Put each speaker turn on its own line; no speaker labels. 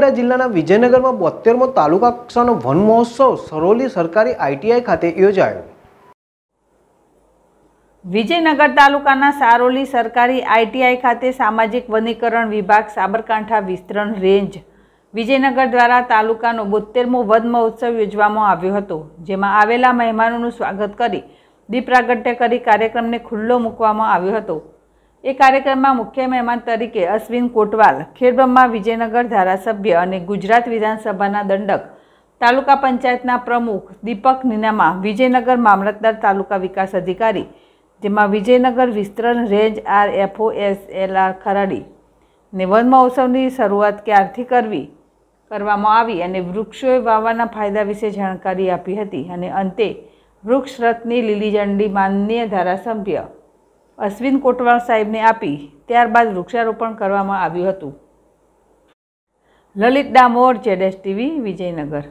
બનાસકાંઠા જિલ્લાના વિજયનગરમાં બોતેરમો તાલુકા કક્ષાનો વન મહોત્સવ સરોલી સરકારી આઈટીઆઈ ખાતે યોજાયો
વિજયનગર તાલુકાના સારોલી સરકારી આઈટીઆઈ ખાતે સામાજિક વનીકરણ વિભાગ સાબરકાંઠા વિસ્તરણ રેન્જ વિજયનગર દ્વારા તાલુકાનો બોતેરમો વન મહોત્સવ યોજવામાં આવ્યો હતો જેમાં આવેલા મહેમાનોનું સ્વાગત કરી દીપ પ્રાગટ્ય કરી કાર્યક્રમને ખુલ્લો મૂકવામાં આવ્યો હતો એ કાર્યક્રમમાં મુખ્ય મહેમાન તરીકે અશ્વિન કોટવાલ ખેડબ્રમમા વિજયનગર ધારાસભ્ય અને ગુજરાત વિધાનસભાના દંડક તાલુકા પંચાયતના પ્રમુખ દીપક નિનામા વિજયનગર મામલતદાર તાલુકા વિકાસ અધિકારી જેમાં વિજયનગર વિસ્તરણ રેન્જ RFOSLR ખરાડી ને বনમહોત્સવની શરૂઆત કે આર્થી કરવી કરવામાં આવી અને વૃક્ષોય વાવાના ફાયદા વિશે જાણકારી આપી હતી અને અંતે વૃક્ષ રત્ની લીલી જંડી માનનીય ધારાસભ્ય અશ્વિન કોટવાણ સાહેબને આપી ત્યારબાદ વૃક્ષારોપણ કરવામાં આવ્યું હતું લલિત ડામોર જેડેસ ટીવી વિજયનગર